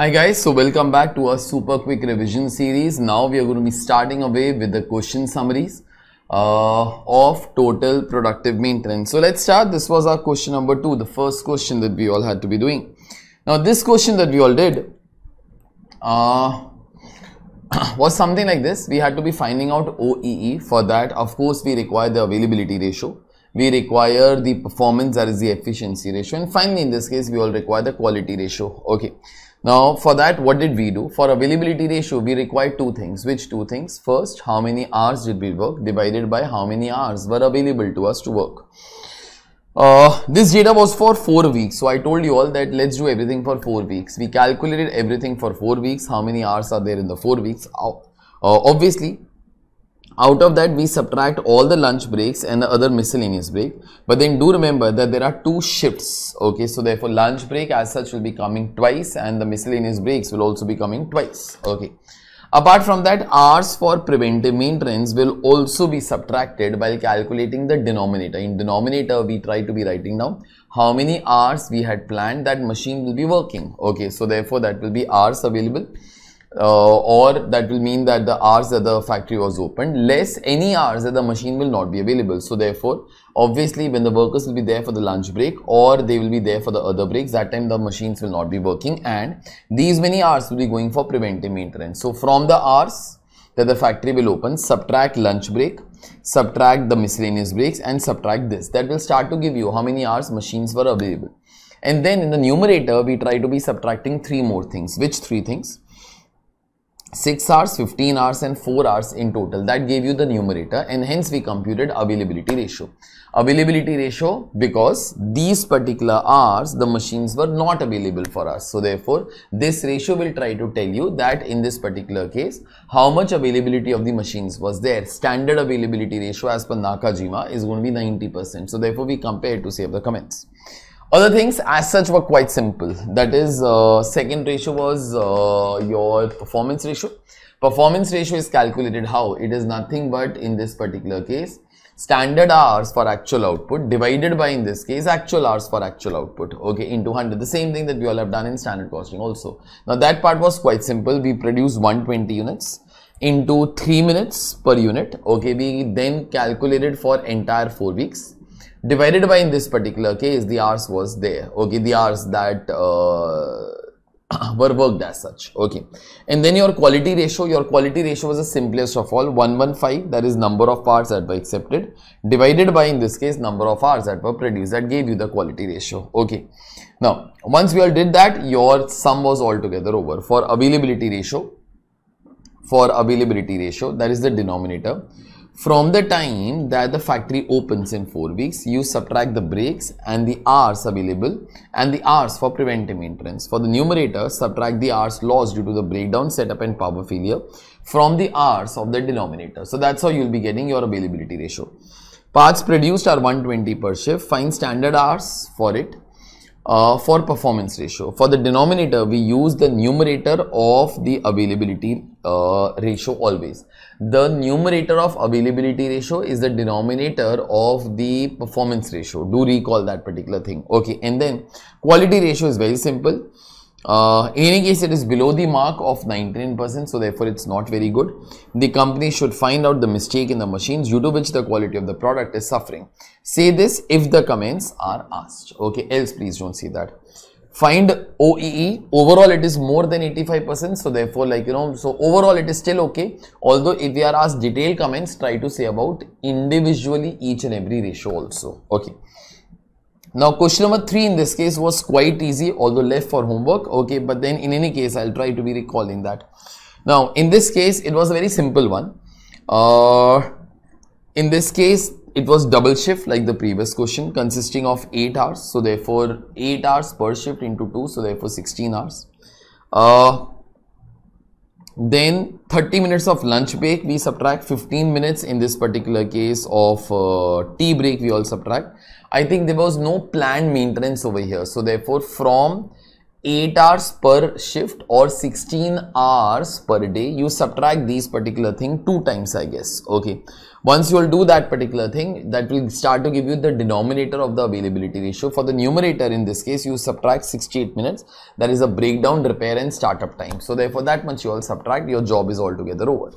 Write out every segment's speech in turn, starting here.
Hi guys, so welcome back to our super quick revision series. Now we are going to be starting away with the question summaries uh, of total productive maintenance. So let's start. This was our question number two, the first question that we all had to be doing. Now this question that we all did uh, was something like this. We had to be finding out OEE. For that, of course, we require the availability ratio we require the performance that is the efficiency ratio and finally in this case we all require the quality ratio okay now for that what did we do? For availability ratio we required two things. Which two things? First how many hours did we work divided by how many hours were available to us to work. Uh, this data was for 4 weeks. So I told you all that let's do everything for 4 weeks. We calculated everything for 4 weeks. How many hours are there in the 4 weeks? Uh, obviously out of that we subtract all the lunch breaks and the other miscellaneous break but then do remember that there are two shifts okay so therefore lunch break as such will be coming twice and the miscellaneous breaks will also be coming twice okay apart from that hours for preventive maintenance will also be subtracted while calculating the denominator in denominator we try to be writing down how many hours we had planned that machine will be working okay so therefore that will be hours available uh, or that will mean that the hours that the factory was opened less any hours that the machine will not be available so therefore obviously when the workers will be there for the lunch break or they will be there for the other breaks that time the machines will not be working and these many hours will be going for preventive maintenance so from the hours that the factory will open subtract lunch break subtract the miscellaneous breaks and subtract this that will start to give you how many hours machines were available and then in the numerator we try to be subtracting three more things which three things 6 hours, 15 hours and 4 hours in total. That gave you the numerator and hence we computed availability ratio. Availability ratio because these particular hours the machines were not available for us. So therefore, this ratio will try to tell you that in this particular case, how much availability of the machines was there. Standard availability ratio as per Nakajima is going to be 90%. So therefore, we compare to save the comments. Other things as such were quite simple. That is, uh, second ratio was uh, your performance ratio. Performance ratio is calculated how? It is nothing but in this particular case, standard hours for actual output divided by in this case actual hours for actual output okay into 100 the same thing that we all have done in standard costing also now that part was quite simple we produced 120 units into 3 minutes per unit okay we then calculated for entire 4 weeks divided by in this particular case the hours was there okay the hours that uh, were worked as such okay and then your quality ratio your quality ratio was the simplest of all 115 that is number of parts that were accepted divided by in this case number of hours that were produced that gave you the quality ratio okay now once we all did that your sum was altogether over for availability ratio for availability ratio that is the denominator from the time that the factory opens in 4 weeks, you subtract the breaks and the hours available and the hours for preventive maintenance. For the numerator, subtract the hours lost due to the breakdown, setup and power failure from the hours of the denominator. So that's how you'll be getting your availability ratio. Parts produced are 120 per shift. Find standard hours for it uh, for performance ratio. For the denominator, we use the numerator of the availability uh, ratio always. The numerator of availability ratio is the denominator of the performance ratio. Do recall that particular thing. Okay, and then quality ratio is very simple. Uh, in any case, it is below the mark of 99%, so therefore it's not very good. The company should find out the mistake in the machines due to which the quality of the product is suffering. Say this if the comments are asked. Okay, else please don't say that. Find OEE. Overall, it is more than 85%, so therefore, like you know, so overall it is still okay. Although if we are asked detailed comments, try to say about individually each and every ratio also. Okay. Now question number 3 in this case was quite easy although left for homework okay but then in any case I'll try to be recalling that. Now in this case it was a very simple one. Uh, in this case it was double shift like the previous question consisting of 8 hours so therefore 8 hours per shift into 2 so therefore 16 hours. Uh, then 30 minutes of lunch break we subtract 15 minutes in this particular case of uh, tea break we all subtract i think there was no planned maintenance over here so therefore from 8 hours per shift or 16 hours per day you subtract these particular thing two times i guess okay once you will do that particular thing that will start to give you the denominator of the availability ratio for the numerator in this case you subtract 68 minutes that is a breakdown repair and startup time so therefore that much you all subtract your job is altogether over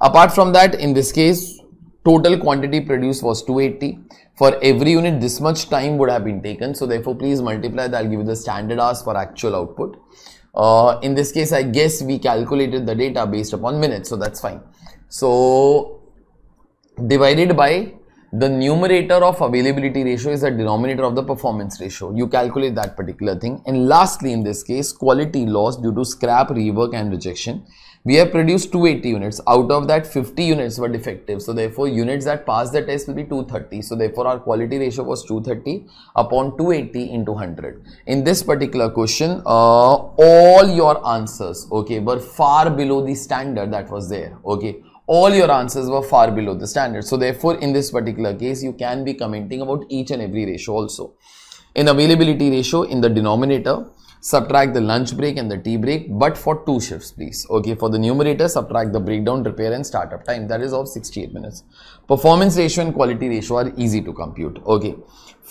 apart from that in this case Total quantity produced was 280. For every unit, this much time would have been taken. So therefore, please multiply that. I'll give you the standard hours for actual output. Uh, in this case, I guess we calculated the data based upon minutes. So that's fine. So divided by the numerator of availability ratio is the denominator of the performance ratio. You calculate that particular thing. And lastly, in this case, quality loss due to scrap, rework and rejection. We have produced 280 units. Out of that, 50 units were defective. So therefore, units that passed the test will be 230. So therefore, our quality ratio was 230 upon 280 into 100. In this particular question, uh, all your answers, okay, were far below the standard that was there, okay all your answers were far below the standard. So therefore, in this particular case, you can be commenting about each and every ratio also. In availability ratio, in the denominator, subtract the lunch break and the tea break but for two shifts please okay for the numerator subtract the breakdown repair and startup time that is of 68 minutes performance ratio and quality ratio are easy to compute okay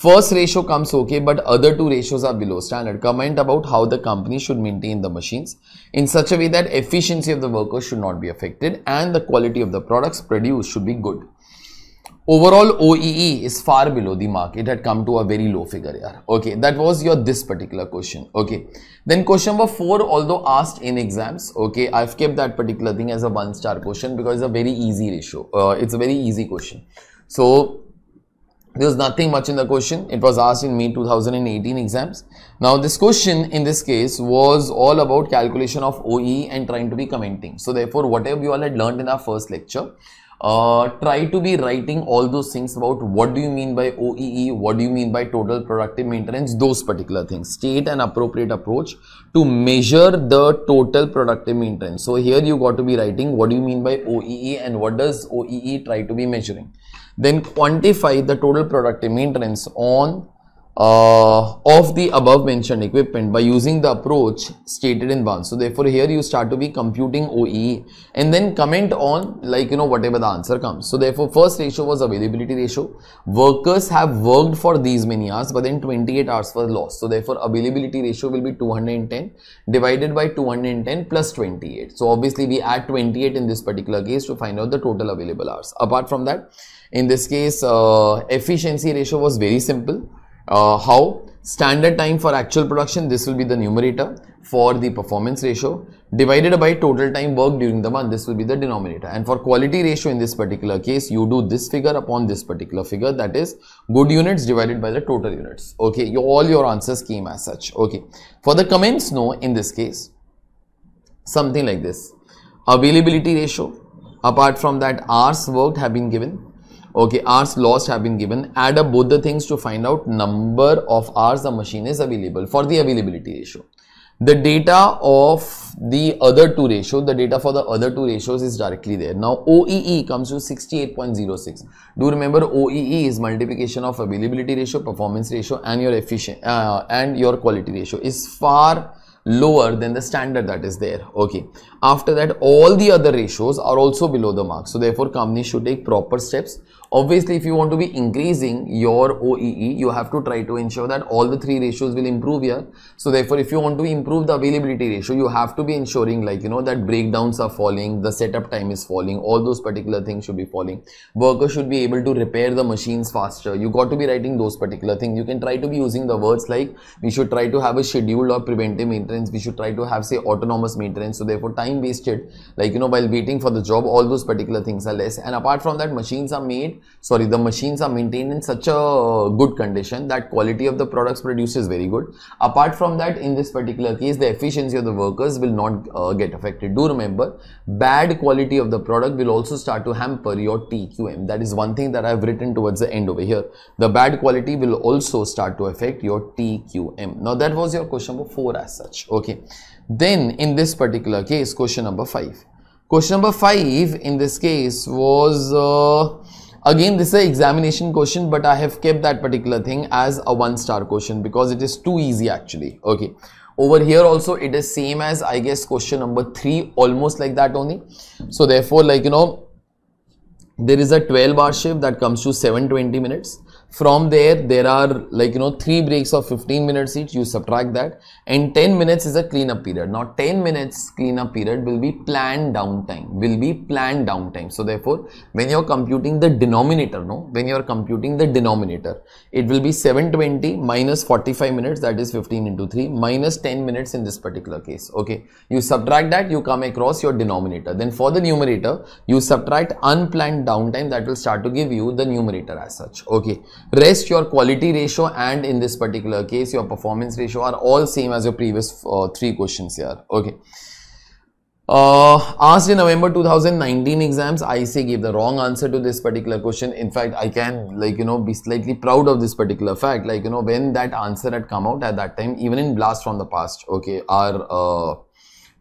first ratio comes okay but other two ratios are below standard comment about how the company should maintain the machines in such a way that efficiency of the workers should not be affected and the quality of the products produced should be good Overall, OEE is far below the mark. It had come to a very low figure. Yaar. Okay, that was your this particular question. Okay, then question number four, although asked in exams, okay, I've kept that particular thing as a one star question because it's a very easy ratio. Uh, it's a very easy question. So there was nothing much in the question. It was asked in May 2018 exams. Now this question in this case was all about calculation of OEE and trying to be commenting. So therefore, whatever you all had learned in our first lecture uh, try to be writing all those things about what do you mean by OEE, what do you mean by total productive maintenance, those particular things. State an appropriate approach to measure the total productive maintenance. So here you got to be writing what do you mean by OEE and what does OEE try to be measuring. Then quantify the total productive maintenance on uh, of the above mentioned equipment by using the approach stated in one. So therefore here you start to be computing OE and then comment on like you know whatever the answer comes. So therefore first ratio was availability ratio. Workers have worked for these many hours but then 28 hours were lost. So therefore availability ratio will be 210 divided by 210 plus 28. So obviously we add 28 in this particular case to find out the total available hours. Apart from that in this case uh, efficiency ratio was very simple uh, how? Standard time for actual production, this will be the numerator for the performance ratio divided by total time work during the month. This will be the denominator. And for quality ratio in this particular case, you do this figure upon this particular figure that is good units divided by the total units. Okay, you, all your answers came as such. Okay, for the comments, no, in this case, something like this availability ratio. Apart from that, hours worked have been given okay hours lost have been given add up both the things to find out number of hours the machine is available for the availability ratio the data of the other two ratio the data for the other two ratios is directly there now oee comes to 68.06 do remember oee is multiplication of availability ratio performance ratio and your efficient uh, and your quality ratio is far lower than the standard that is there okay after that all the other ratios are also below the mark so therefore companies should take proper steps obviously if you want to be increasing your OEE you have to try to ensure that all the three ratios will improve here so therefore if you want to improve the availability ratio you have to be ensuring like you know that breakdowns are falling the setup time is falling all those particular things should be falling workers should be able to repair the machines faster you got to be writing those particular things you can try to be using the words like we should try to have a schedule or preventive maintenance we should try to have say autonomous maintenance so therefore time wasted like you know while waiting for the job all those particular things are less and apart from that machines are made sorry the machines are maintained in such a good condition that quality of the products produced is very good apart from that in this particular case the efficiency of the workers will not uh, get affected do remember bad quality of the product will also start to hamper your tqm that is one thing that i've written towards the end over here the bad quality will also start to affect your tqm now that was your question number 4 as such okay then in this particular case question number 5 question number 5 in this case was uh, Again, this is an examination question, but I have kept that particular thing as a one star question because it is too easy actually. Okay. Over here also, it is same as I guess question number three, almost like that only. So therefore, like, you know, there is a 12 hour shift that comes to 720 minutes from there there are like you know three breaks of 15 minutes each you subtract that and 10 minutes is a cleanup period now 10 minutes cleanup period will be planned downtime will be planned downtime so therefore when you're computing the denominator no when you're computing the denominator it will be 720 minus 45 minutes that is 15 into 3 minus 10 minutes in this particular case okay you subtract that you come across your denominator then for the numerator you subtract unplanned downtime that will start to give you the numerator as such okay Rest your quality ratio and in this particular case your performance ratio are all same as your previous uh, three questions here. Okay. Uh, asked in November 2019 exams, I say gave the wrong answer to this particular question. In fact, I can like, you know, be slightly proud of this particular fact. Like, you know, when that answer had come out at that time, even in blast from the past, okay, our uh,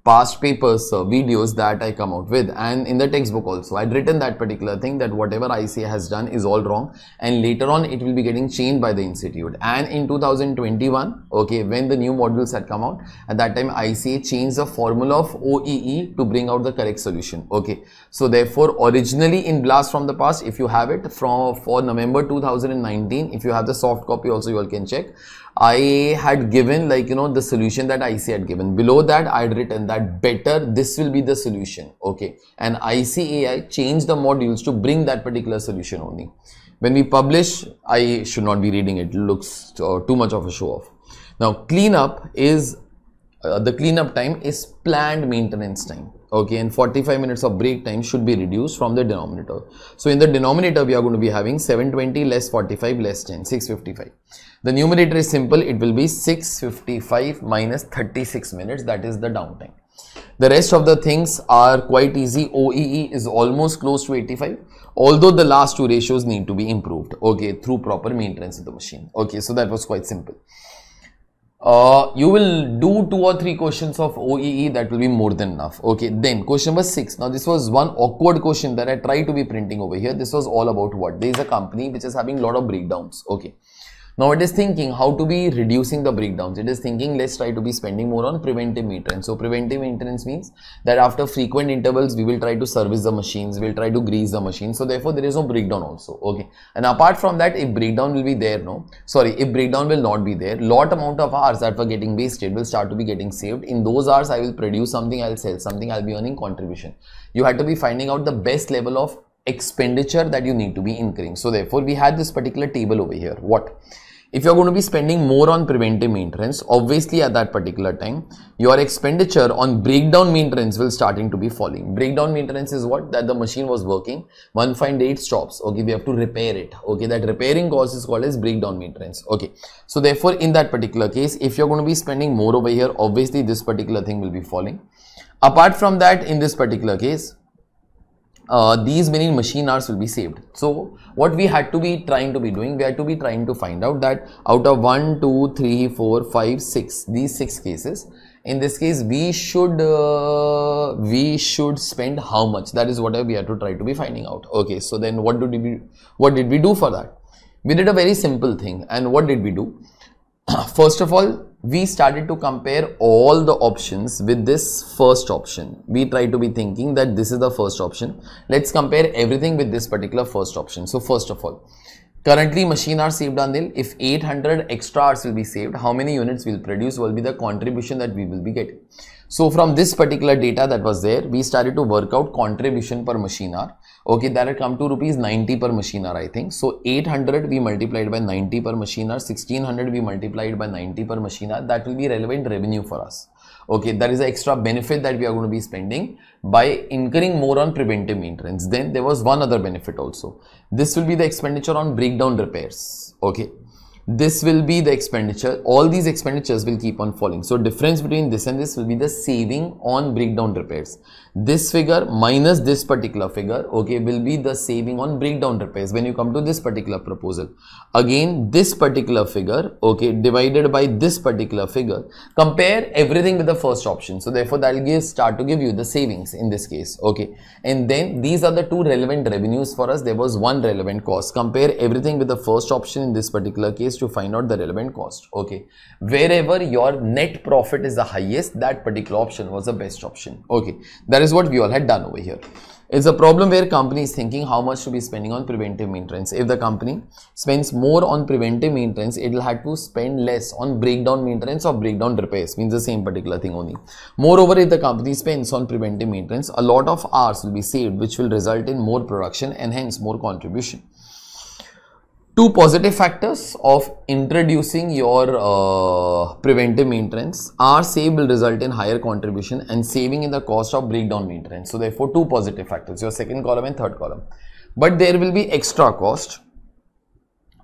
past papers, uh, videos that I come out with and in the textbook also. I'd written that particular thing that whatever ICA has done is all wrong and later on it will be getting changed by the institute. And in 2021, okay, when the new modules had come out, at that time ICA changed the formula of OEE to bring out the correct solution, okay. So therefore, originally in Blast from the Past, if you have it from for November 2019, if you have the soft copy also you all can check. I had given like, you know, the solution that IC had given. Below that, I had written that better, this will be the solution. Okay. And ICAI changed the modules to bring that particular solution only. When we publish, I should not be reading it. looks uh, too much of a show off. Now, cleanup is, uh, the cleanup time is planned maintenance time okay and 45 minutes of break time should be reduced from the denominator so in the denominator we are going to be having 720 less 45 less 10 655 the numerator is simple it will be 655 minus 36 minutes that is the downtime the rest of the things are quite easy oee is almost close to 85 although the last two ratios need to be improved okay through proper maintenance of the machine okay so that was quite simple uh, you will do two or three questions of OEE that will be more than enough. Okay, then question number six. Now, this was one awkward question that I tried to be printing over here. This was all about what? There is a company which is having a lot of breakdowns. Okay, now it is thinking how to be reducing the breakdowns. It is thinking let's try to be spending more on preventive maintenance. So preventive maintenance means that after frequent intervals we will try to service the machines, we'll try to grease the machines. So therefore there is no breakdown also. Okay. And apart from that, if breakdown will be there, no, sorry, if breakdown will not be there, lot amount of hours that were getting wasted will start to be getting saved. In those hours, I will produce something, I'll sell something, I'll be earning contribution. You had to be finding out the best level of expenditure that you need to be incurring. So therefore, we had this particular table over here. What? If you're going to be spending more on preventive maintenance, obviously at that particular time, your expenditure on breakdown maintenance will starting to be falling. Breakdown maintenance is what? That the machine was working, one fine day it stops. Okay, we have to repair it. Okay, that repairing cost is called as breakdown maintenance. Okay, so therefore in that particular case, if you're going to be spending more over here, obviously this particular thing will be falling. Apart from that, in this particular case, uh, these many machine hours will be saved. So what we had to be trying to be doing, we had to be trying to find out that out of 1, 2, 3, 4, 5, 6, these 6 cases, in this case we should uh, we should spend how much that is what we have to try to be finding out okay so then what did we what did we do for that we did a very simple thing and what did we do first of all, we started to compare all the options with this first option. We try to be thinking that this is the first option. Let's compare everything with this particular first option. So first of all, currently machine are saved until if 800 extra hours will be saved, how many units will produce will be the contribution that we will be getting. So from this particular data that was there, we started to work out contribution per machine hour okay that had come to rupees 90 per machine hour i think so 800 we multiplied by 90 per machine hour 1600 we multiplied by 90 per machine hour that will be relevant revenue for us okay that is the extra benefit that we are going to be spending by incurring more on preventive maintenance then there was one other benefit also this will be the expenditure on breakdown repairs okay this will be the expenditure all these expenditures will keep on falling so difference between this and this will be the saving on breakdown repairs this figure minus this particular figure okay will be the saving on breakdown repairs when you come to this particular proposal again this particular figure okay divided by this particular figure compare everything with the first option so therefore that will give start to give you the savings in this case okay and then these are the two relevant revenues for us there was one relevant cost compare everything with the first option in this particular case is to find out the relevant cost. Okay. Wherever your net profit is the highest, that particular option was the best option. Okay. That is what we all had done over here. It's a problem where company is thinking how much to be spending on preventive maintenance. If the company spends more on preventive maintenance, it will have to spend less on breakdown maintenance or breakdown repairs. Means the same particular thing only. Moreover, if the company spends on preventive maintenance, a lot of hours will be saved which will result in more production and hence more contribution two positive factors of introducing your uh, preventive maintenance are save will result in higher contribution and saving in the cost of breakdown maintenance so therefore two positive factors your second column and third column but there will be extra cost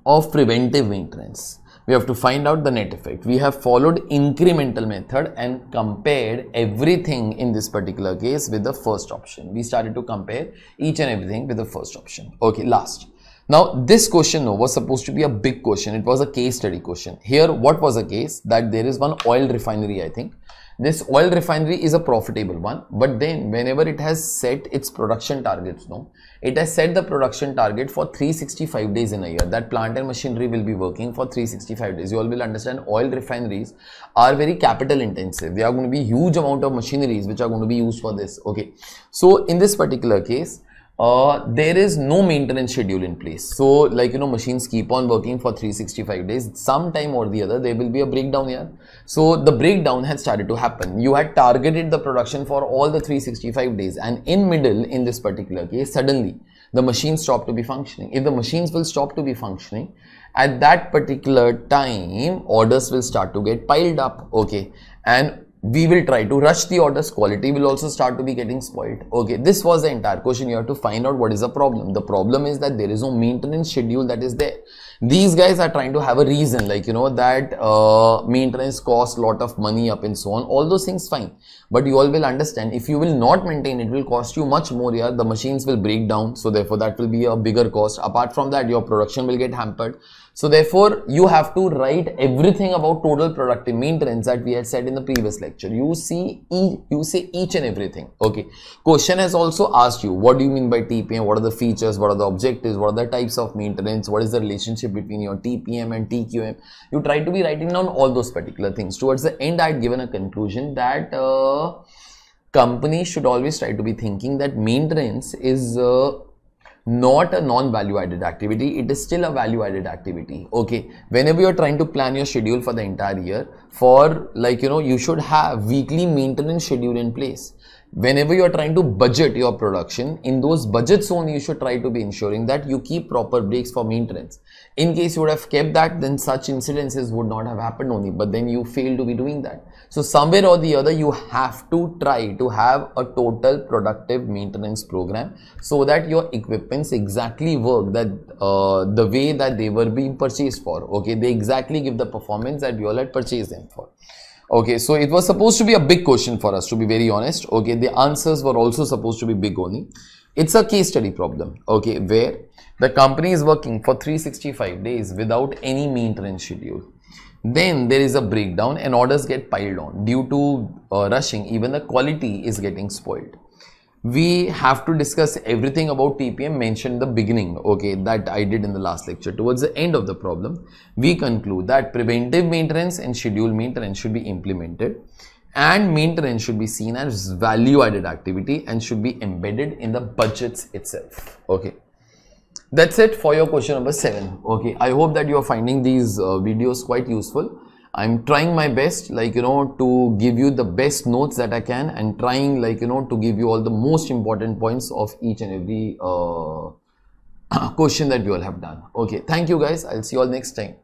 of preventive maintenance we have to find out the net effect we have followed incremental method and compared everything in this particular case with the first option we started to compare each and everything with the first option okay last now, this question though, was supposed to be a big question. It was a case study question. Here, what was the case? That there is one oil refinery, I think. This oil refinery is a profitable one, but then whenever it has set its production targets, no, it has set the production target for 365 days in a year. That plant and machinery will be working for 365 days. You all will understand oil refineries are very capital intensive. There are going to be huge amount of machineries which are going to be used for this. Okay. So in this particular case, uh, there is no maintenance schedule in place. So, like, you know, machines keep on working for 365 days. Sometime or the other, there will be a breakdown here. So, the breakdown had started to happen. You had targeted the production for all the 365 days. And in middle, in this particular case, suddenly the machines stop to be functioning. If the machines will stop to be functioning, at that particular time, orders will start to get piled up. Okay. And we will try to rush the orders quality will also start to be getting spoiled okay this was the entire question you have to find out what is the problem the problem is that there is no maintenance schedule that is there these guys are trying to have a reason like you know that uh, maintenance costs lot of money up and so on all those things fine but you all will understand if you will not maintain it will cost you much more yeah the machines will break down so therefore that will be a bigger cost apart from that your production will get hampered so therefore, you have to write everything about total productive maintenance that we had said in the previous lecture. You see, e you say each and everything. Okay. Question has also asked you, what do you mean by TPM? What are the features? What are the objectives? What are the types of maintenance? What is the relationship between your TPM and TQM? You try to be writing down all those particular things. Towards the end, I had given a conclusion that uh, companies should always try to be thinking that maintenance is uh, not a non-value added activity it is still a value added activity okay whenever you're trying to plan your schedule for the entire year for like you know you should have weekly maintenance schedule in place whenever you're trying to budget your production in those budgets only you should try to be ensuring that you keep proper breaks for maintenance in case you would have kept that then such incidences would not have happened only but then you fail to be doing that so somewhere or the other, you have to try to have a total productive maintenance program so that your equipments exactly work that uh, the way that they were being purchased for. Okay, they exactly give the performance that you all had purchased them for. Okay, so it was supposed to be a big question for us, to be very honest. Okay, the answers were also supposed to be big only. It's a case study problem, okay, where the company is working for 365 days without any maintenance schedule then there is a breakdown and orders get piled on due to uh, rushing even the quality is getting spoiled we have to discuss everything about tpm mentioned in the beginning okay that i did in the last lecture towards the end of the problem we conclude that preventive maintenance and scheduled maintenance should be implemented and maintenance should be seen as value added activity and should be embedded in the budgets itself okay that's it for your question number 7 okay i hope that you are finding these uh, videos quite useful i'm trying my best like you know to give you the best notes that i can and trying like you know to give you all the most important points of each and every uh, question that you all have done okay thank you guys i'll see you all next time